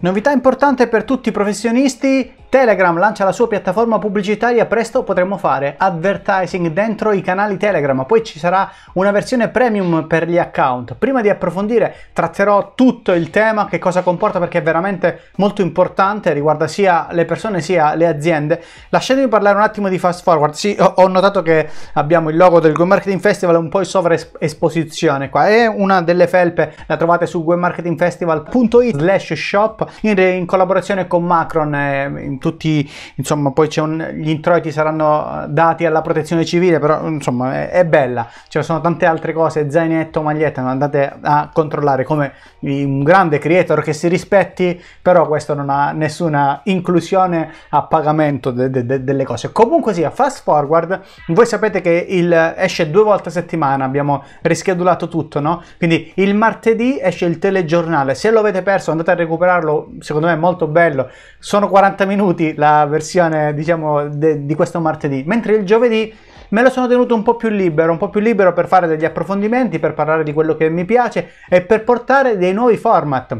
Novità importante per tutti i professionisti, Telegram lancia la sua piattaforma pubblicitaria, presto potremo fare advertising dentro i canali Telegram, poi ci sarà una versione premium per gli account. Prima di approfondire tratterò tutto il tema, che cosa comporta perché è veramente molto importante, riguarda sia le persone sia le aziende. Lasciatemi parlare un attimo di fast forward, sì ho notato che abbiamo il logo del Go Marketing Festival un po' in sovraesposizione qua, è una delle felpe, la trovate su webmarketingfestival.it slash shop in, in, collaborazione con Macron. in tutti, insomma, poi un, gli introiti saranno eh, dati alla protezione civile, però insomma è, è bella, ci cioè, sono tante altre cose, zainetto, maglietta, andate a controllare come un grande creator che si rispetti, però questo non ha nessuna inclusione a pagamento de, de, de, delle cose. Comunque sia, fast forward, voi sapete che il, esce due volte a settimana, abbiamo rischedulato tutto, no? Quindi il martedì esce il telegiornale, se lo avete perso andate a recuperarlo, secondo me è molto bello, sono 40 minuti minuti la versione, diciamo, de, di questo martedì, mentre il giovedì me lo sono tenuto un po' più libero, un po' più libero per fare degli approfondimenti, per parlare di quello che mi piace e per portare dei nuovi format.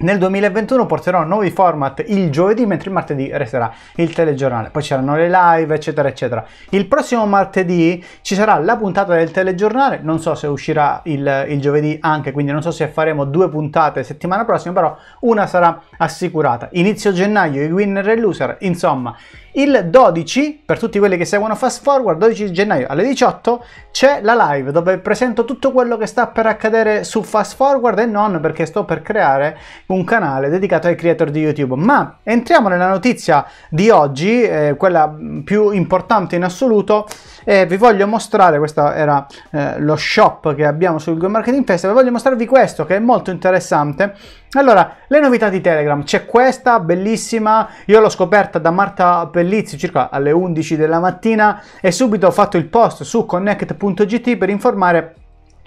Nel 2021 porterò nuovi format il giovedì, mentre il martedì resterà il telegiornale. Poi c'erano le live, eccetera, eccetera. Il prossimo martedì ci sarà la puntata del telegiornale. Non so se uscirà il, il giovedì anche, quindi non so se faremo due puntate settimana prossima, però una sarà assicurata. Inizio gennaio i winner e loser, insomma. Il 12, per tutti quelli che seguono Fast Forward, 12 gennaio alle 18 c'è la live dove presento tutto quello che sta per accadere su Fast Forward e non perché sto per creare un canale dedicato ai creator di YouTube. Ma entriamo nella notizia di oggi, eh, quella più importante in assoluto, e vi voglio mostrare, questo era eh, lo shop che abbiamo sul Go Marketing Festival, voglio mostrarvi questo che è molto interessante. Allora, le novità di Telegram, c'è questa bellissima, io l'ho scoperta da Marta Pellizzi circa alle 11 della mattina e subito ho fatto il post su connect.gt per informare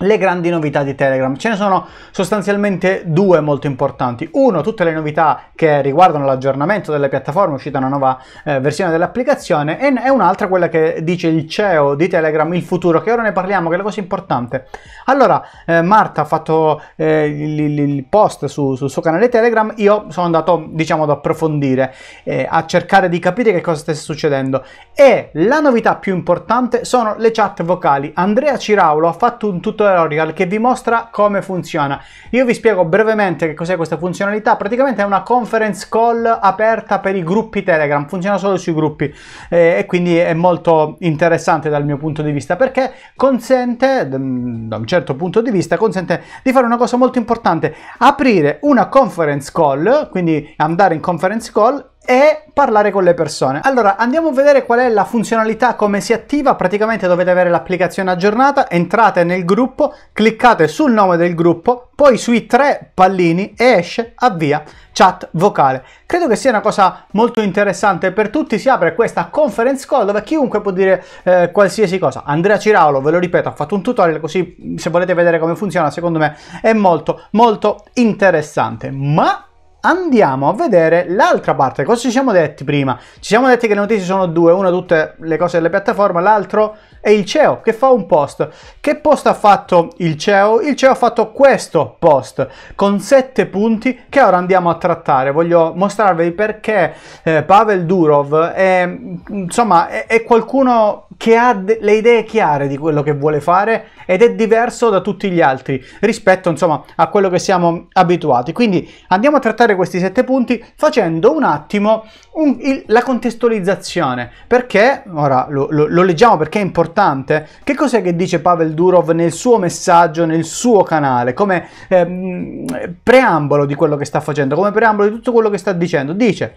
le grandi novità di Telegram. Ce ne sono sostanzialmente due molto importanti. Uno, tutte le novità che riguardano l'aggiornamento delle piattaforme, è uscita una nuova eh, versione dell'applicazione, e, un'altra quella che dice il CEO di Telegram, il futuro, che ora ne parliamo, che è la cosa importante. Allora, eh, Marta ha fatto eh, il, il, post su, sul suo canale Telegram, io sono andato, diciamo, ad approfondire, eh, a cercare di capire che cosa stesse succedendo. E la novità più importante sono le chat vocali. Andrea Ciraulo ha fatto un tutorial tutorial che vi mostra come funziona. Io vi spiego brevemente che cos'è questa funzionalità, praticamente è una conference call aperta per i gruppi Telegram, funziona solo sui gruppi eh, e quindi è molto interessante dal mio punto di vista perché consente, mm, da un certo punto di vista, consente di fare una cosa molto importante, aprire una conference call, quindi andare in conference call e parlare con le persone. Allora andiamo a vedere qual è la funzionalità, come si attiva, praticamente dovete avere l'applicazione aggiornata, entrate nel gruppo, cliccate sul nome del gruppo, poi sui tre pallini e esce avvia chat vocale. Credo che sia una cosa molto interessante per tutti, si apre questa conference call dove chiunque può dire eh, qualsiasi cosa. Andrea Ciraulo, ve lo ripeto, ha fatto un tutorial così se volete vedere come funziona, secondo me è molto molto interessante. Ma andiamo a vedere l'altra parte. Cosa ci siamo detti prima? Ci siamo detti che le notizie sono due, una tutte le cose delle piattaforme, l'altro è il CEO che fa un post. Che post ha fatto il CEO? Il CEO ha fatto questo post con sette punti che ora andiamo a trattare. Voglio mostrarvi perché eh, Pavel Durov è, insomma, è, è qualcuno che ha le idee chiare di quello che vuole fare ed è diverso da tutti gli altri rispetto insomma a quello che siamo abituati. Quindi andiamo a trattare questi sette punti facendo un attimo un, il, la contestualizzazione perché ora lo, lo, lo leggiamo perché è importante importante? Che cos'è che dice Pavel Durov nel suo messaggio, nel suo canale, come eh, preambolo di quello che sta facendo, come preambolo di tutto quello che sta dicendo? Dice,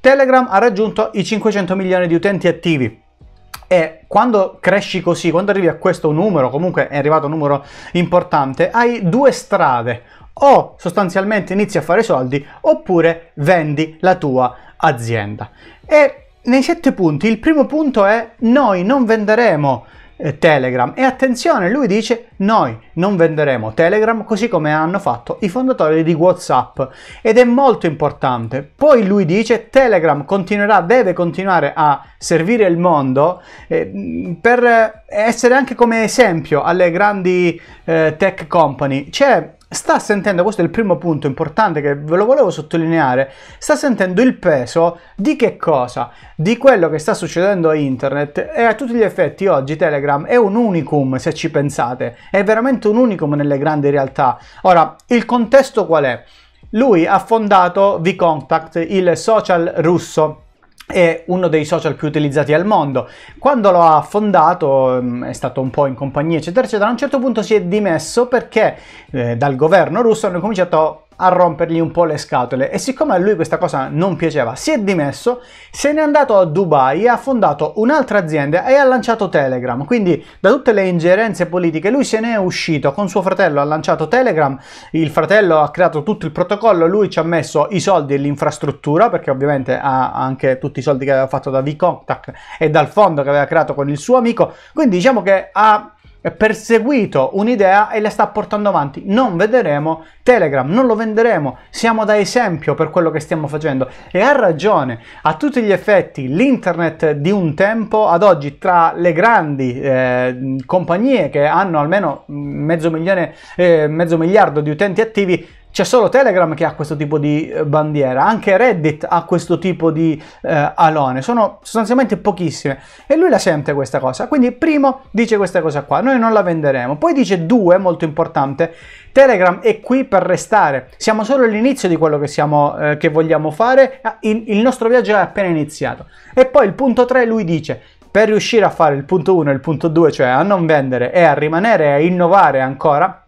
Telegram ha raggiunto i 500 milioni di utenti attivi. E quando cresci così, quando arrivi a questo numero, comunque è arrivato un numero importante, hai due strade. O sostanzialmente inizi a fare soldi oppure vendi la tua azienda. E nei sette punti il primo punto è noi non venderemo eh, Telegram e attenzione lui dice noi non venderemo Telegram così come hanno fatto i fondatori di Whatsapp ed è molto importante poi lui dice Telegram continuerà deve continuare a servire il mondo eh, per eh, essere anche come esempio alle grandi eh, tech company c'è sta sentendo, questo è il primo punto importante che ve lo volevo sottolineare, sta sentendo il peso di che cosa? Di quello che sta succedendo a internet e a tutti gli effetti oggi Telegram è un unicum se ci pensate, è veramente un unicum nelle grandi realtà. Ora, il contesto qual è? Lui ha fondato VKontakte, il social russo, è uno dei social più utilizzati al mondo. Quando lo ha fondato mm, è stato un po' in compagnia eccetera eccetera, a un certo punto si è dimesso perché eh, dal governo russo hanno cominciato a rompergli un po' le scatole e siccome a lui questa cosa non piaceva si è dimesso, se n'è andato a Dubai ha fondato un'altra azienda e ha lanciato Telegram, quindi da tutte le ingerenze politiche lui se ne è uscito, con suo fratello ha lanciato Telegram, il fratello ha creato tutto il protocollo, lui ci ha messo i soldi e l'infrastruttura perché ovviamente ha anche tutti i soldi che aveva fatto da V-Contact e dal fondo che aveva creato con il suo amico, quindi diciamo che ha perseguito un'idea e la sta portando avanti. Non vedremo Telegram, non lo venderemo, siamo da esempio per quello che stiamo facendo e ha ragione, a tutti gli effetti l'internet di un tempo ad oggi tra le grandi eh, compagnie che hanno almeno mezzo, milione, eh, mezzo miliardo di utenti attivi c'è solo Telegram che ha questo tipo di eh, bandiera, anche Reddit ha questo tipo di eh, alone, sono sostanzialmente pochissime e lui la sente questa cosa. Quindi primo dice questa cosa qua, noi non la venderemo. Poi dice due, molto importante, Telegram è qui per restare. Siamo solo all'inizio di quello che, siamo, eh, che vogliamo fare, ah, il, il nostro viaggio è appena iniziato. E poi il punto 3 lui dice per riuscire a fare il punto 1 e il punto 2, cioè a non vendere e a rimanere e a innovare ancora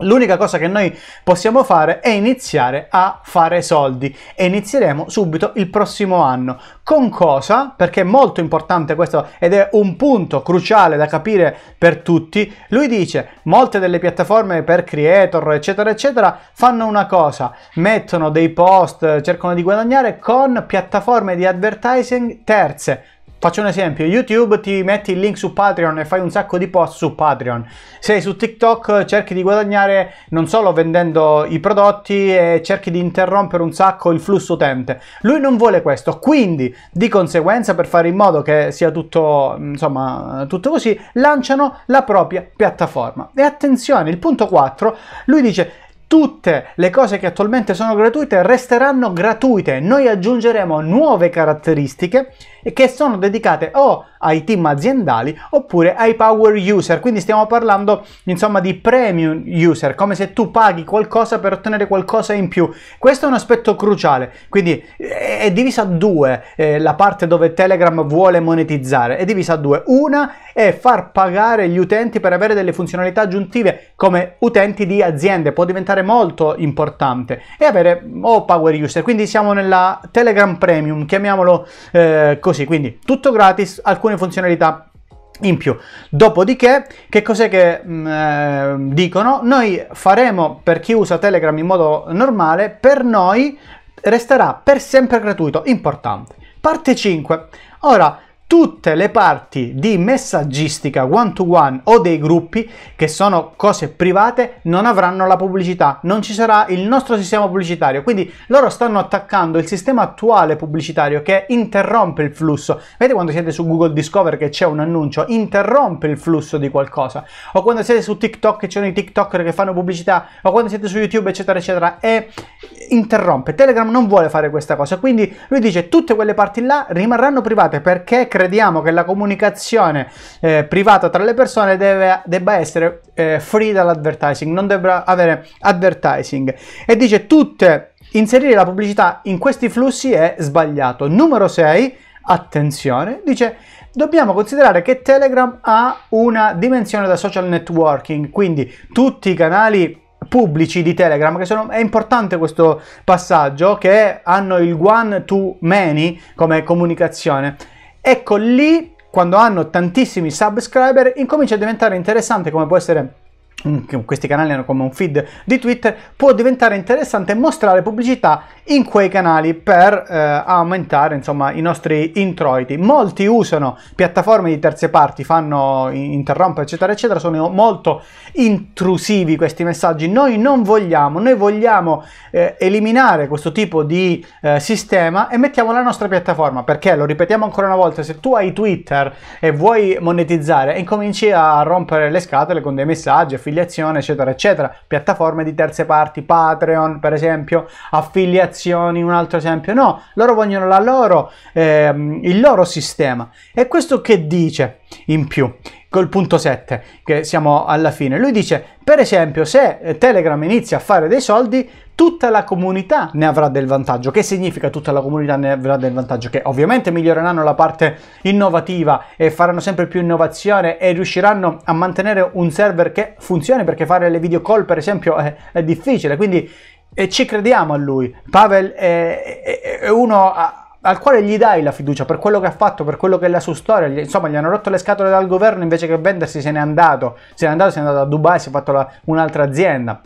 L'unica cosa che noi possiamo fare è iniziare a fare soldi e inizieremo subito il prossimo anno. Con cosa? Perché è molto importante questo ed è un punto cruciale da capire per tutti. Lui dice, molte delle piattaforme per creator, eccetera, eccetera, fanno una cosa, mettono dei post, cercano di guadagnare con piattaforme di advertising terze Faccio un esempio, YouTube ti metti il link su Patreon e fai un sacco di post su Patreon. Sei su TikTok, cerchi di guadagnare non solo vendendo i prodotti e cerchi di interrompere un sacco il flusso utente. Lui non vuole questo, quindi di conseguenza per fare in modo che sia tutto, insomma, tutto così, lanciano la propria piattaforma. E attenzione, il punto 4, lui dice tutte le cose che attualmente sono gratuite resteranno gratuite. Noi aggiungeremo nuove caratteristiche e che sono dedicate o ai team aziendali oppure ai power user, quindi stiamo parlando insomma di premium user, come se tu paghi qualcosa per ottenere qualcosa in più. Questo è un aspetto cruciale, quindi eh, è divisa a due eh, la parte dove Telegram vuole monetizzare, è divisa a due. Una è far pagare gli utenti per avere delle funzionalità aggiuntive come utenti di aziende, può diventare molto importante e avere o oh, power user, quindi siamo nella Telegram Premium, chiamiamolo eh, così così, quindi tutto gratis, alcune funzionalità in più. Dopodiché, che cos'è che mh, mm, eh, dicono? Noi faremo per chi usa Telegram in modo normale, per noi resterà per sempre gratuito, importante. Parte 5. Ora, tutte le parti di messaggistica one to one o dei gruppi che sono cose private non avranno la pubblicità, non ci sarà il nostro sistema pubblicitario, quindi loro stanno attaccando il sistema attuale pubblicitario che interrompe il flusso. Vedete quando siete su Google Discover che c'è un annuncio, interrompe il flusso di qualcosa, o quando siete su TikTok che c'è i TikToker che fanno pubblicità, o quando siete su YouTube eccetera eccetera e interrompe. Telegram non vuole fare questa cosa, quindi lui dice tutte quelle parti là rimarranno private perché crediamo che la comunicazione eh, privata tra le persone deve, debba essere eh, free dall'advertising, non debba avere advertising. E dice tutte, inserire la pubblicità in questi flussi è sbagliato. Numero 6, attenzione, dice dobbiamo considerare che Telegram ha una dimensione da social networking, quindi tutti i canali pubblici di Telegram, che sono, è importante questo passaggio, che hanno il one to many come comunicazione Ecco lì, quando hanno tantissimi subscriber, incomincia a diventare interessante come può essere Mm, questi canali hanno come un feed di Twitter, può diventare interessante mostrare pubblicità in quei canali per eh, aumentare insomma, i nostri introiti. Molti usano piattaforme di terze parti, fanno interrompo eccetera eccetera, sono molto intrusivi questi messaggi. Noi non vogliamo, noi vogliamo eh, eliminare questo tipo di eh, sistema e mettiamo la nostra piattaforma, perché lo ripetiamo ancora una volta, se tu hai Twitter e vuoi monetizzare e incominci a rompere le scatole con dei messaggi, affiliazione, eccetera, eccetera. Piattaforme di terze parti, Patreon, per esempio, affiliazioni, un altro esempio. No, loro vogliono loro, ehm, il loro sistema. E questo che dice? in più col punto 7 che siamo alla fine. Lui dice, per esempio, se Telegram inizia a fare dei soldi, tutta la comunità ne avrà del vantaggio. Che significa tutta la comunità ne avrà del vantaggio? Che ovviamente miglioreranno la parte innovativa e faranno sempre più innovazione e riusciranno a mantenere un server che funzioni perché fare le video call, per esempio, è, è difficile. Quindi e ci crediamo a lui. Pavel è, è, è uno a, al quale gli dai la fiducia per quello che ha fatto, per quello che è la sua storia, insomma gli hanno rotto le scatole dal governo invece che vendersi se n'è andato, se n'è andato, se n'è andato a Dubai, si è fatto la, un'altra azienda.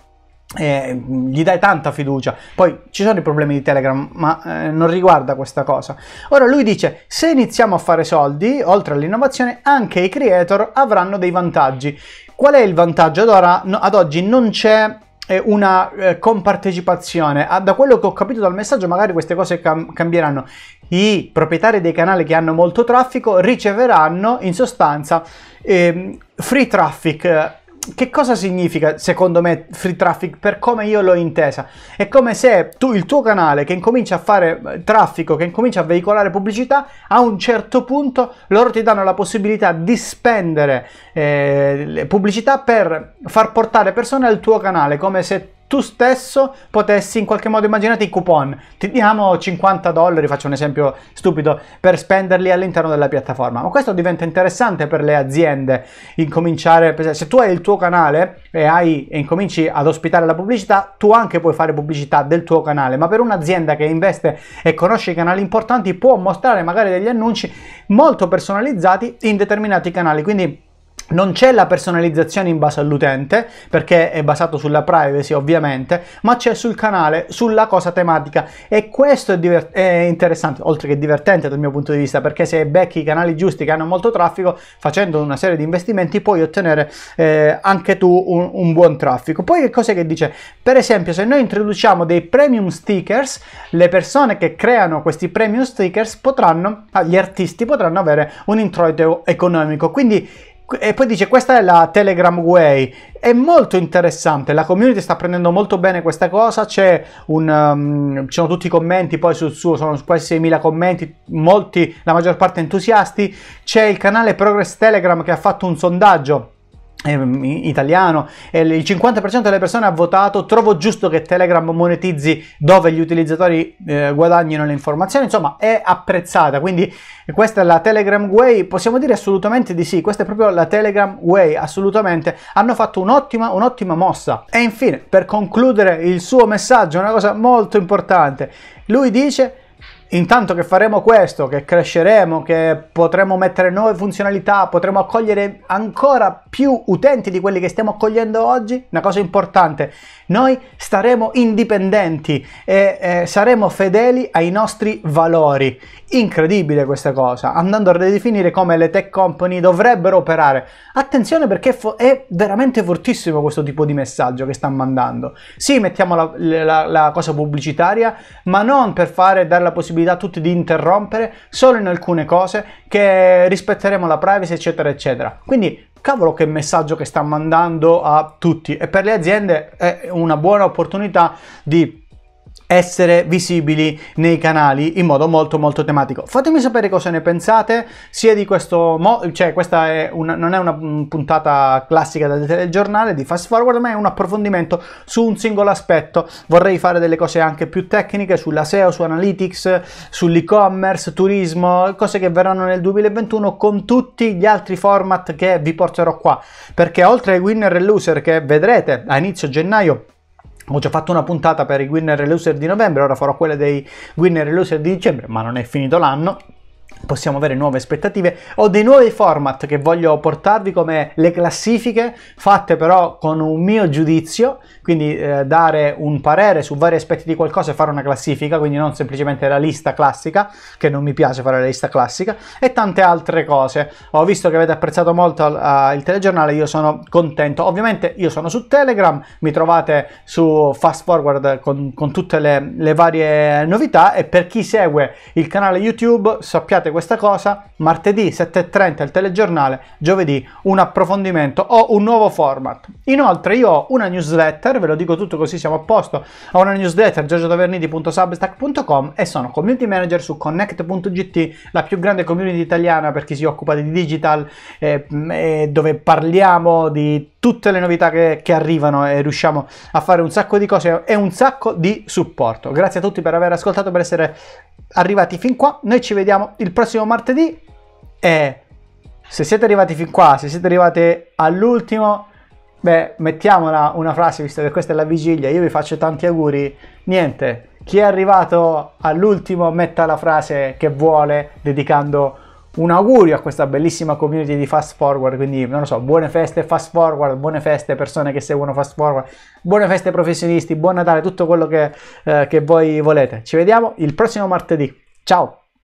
Eh, gli dai tanta fiducia. Poi ci sono i problemi di Telegram, ma eh, non riguarda questa cosa. Ora lui dice: se iniziamo a fare soldi, oltre all'innovazione, anche i creator avranno dei vantaggi. Qual è il vantaggio? Ad, ora, no, ad oggi non c'è una eh, compartecipazione. Ah, da quello che ho capito dal messaggio, magari queste cose cam- cambieranno. I proprietari dei canali che hanno molto traffico riceveranno in sostanza eh, free traffic che cosa significa secondo me free traffic per come io l'ho intesa? È come se tu, il tuo canale che incomincia a fare eh, traffico, che incomincia a veicolare pubblicità, a un certo punto loro ti danno la possibilità di spendere eh, pubblicità per far portare persone al tuo canale, come se tu stesso potessi in qualche modo immaginare i coupon, ti diamo 50 dollari, faccio un esempio stupido, per spenderli all'interno della piattaforma. Ma questo diventa interessante per le aziende, incominciare, se tu hai il tuo canale e, hai, e incominci ad ospitare la pubblicità, tu anche puoi fare pubblicità del tuo canale, ma per un'azienda che investe e conosce i canali importanti può mostrare magari degli annunci molto personalizzati in determinati canali, quindi non c'è la personalizzazione in base all'utente, perché è basato sulla privacy ovviamente, ma c'è sul canale, sulla cosa tematica e questo è, divert- è, interessante, oltre che divertente dal mio punto di vista, perché se becchi i canali giusti che hanno molto traffico, facendo una serie di investimenti puoi ottenere eh, anche tu un, un, buon traffico. Poi che cosa che dice? Per esempio se noi introduciamo dei premium stickers, le persone che creano questi premium stickers potranno, ah, gli artisti potranno avere un introito economico, quindi e poi dice questa è la Telegram Way, è molto interessante, la community sta prendendo molto bene questa cosa, c'è un, um, ci sono tutti i commenti poi sul suo, sono quasi 6.000 commenti, molti, la maggior parte entusiasti, c'è il canale Progress Telegram che ha fatto un sondaggio Ehm, italiano il 50% delle persone ha votato trovo giusto che Telegram monetizzi dove gli utilizzatori eh, guadagnino le informazioni insomma è apprezzata quindi questa è la Telegram Way possiamo dire assolutamente di sì questa è proprio la Telegram Way assolutamente hanno fatto un'ottima un'ottima mossa e infine per concludere il suo messaggio una cosa molto importante lui dice Intanto che faremo questo, che cresceremo, che potremo mettere nuove funzionalità, potremo accogliere ancora più utenti di quelli che stiamo accogliendo oggi, una cosa importante, noi staremo indipendenti e eh, saremo fedeli ai nostri valori. Incredibile questa cosa, andando a ridefinire come le tech company dovrebbero operare. Attenzione perché è veramente fortissimo questo tipo di messaggio che stanno mandando. Sì, mettiamo la, la, la cosa pubblicitaria, ma non per fare, dare la possibilità possibilità tutti di interrompere solo in alcune cose, che rispetteremo la privacy, eccetera, eccetera. Quindi cavolo che messaggio che sta mandando a tutti e per le aziende è una buona opportunità di essere visibili nei canali in modo molto molto tematico. Fatemi sapere cosa ne pensate, sia di questo modo, cioè questa è una, non è una mm, puntata classica del telegiornale di Fast Forward, ma è un approfondimento su un singolo aspetto. Vorrei fare delle cose anche più tecniche sulla SEO, su Analytics, sull'e-commerce, turismo, cose che verranno nel 2021 con tutti gli altri format che vi porterò qua, perché oltre ai winner e loser che vedrete a inizio gennaio ho già fatto una puntata per i winner e loser di novembre, ora farò quelle dei winner e loser di dicembre, ma non è finito l'anno, possiamo avere nuove aspettative. Ho dei nuovi format che voglio portarvi come le classifiche fatte però con un mio giudizio, quindi eh, dare un parere su vari aspetti di qualcosa e fare una classifica, quindi non semplicemente la lista classica, che non mi piace fare la lista classica, e tante altre cose. Ho visto che avete apprezzato molto uh, il telegiornale, io sono contento. Ovviamente io sono su Telegram, mi trovate su Fast Forward con, con tutte le, le varie novità e per chi segue il canale YouTube sappiate questa cosa, martedì 7.30 il telegiornale, giovedì un approfondimento o un nuovo format. Inoltre io ho una newsletter, ve lo dico tutto così siamo a posto, ho una newsletter giorgiotaverniti.substack.com e sono community manager su connect.gt, la più grande community italiana per chi si occupa di digital, eh, eh, dove parliamo di tutte le novità che, che, arrivano e riusciamo a fare un sacco di cose e un sacco di supporto. Grazie a tutti per aver ascoltato, per essere arrivati fin qua. Noi ci vediamo il prossimo prossimo martedì e se siete arrivati fin qua, se siete arrivati all'ultimo, beh, mettiamola una frase, visto che questa è la vigilia, io vi faccio tanti auguri, niente, chi è arrivato all'ultimo metta la frase che vuole dedicando un augurio a questa bellissima community di Fast Forward, quindi non lo so, buone feste Fast Forward, buone feste persone che seguono Fast Forward, buone feste professionisti, buon Natale, tutto quello che, eh, che voi volete. Ci vediamo il prossimo martedì, ciao!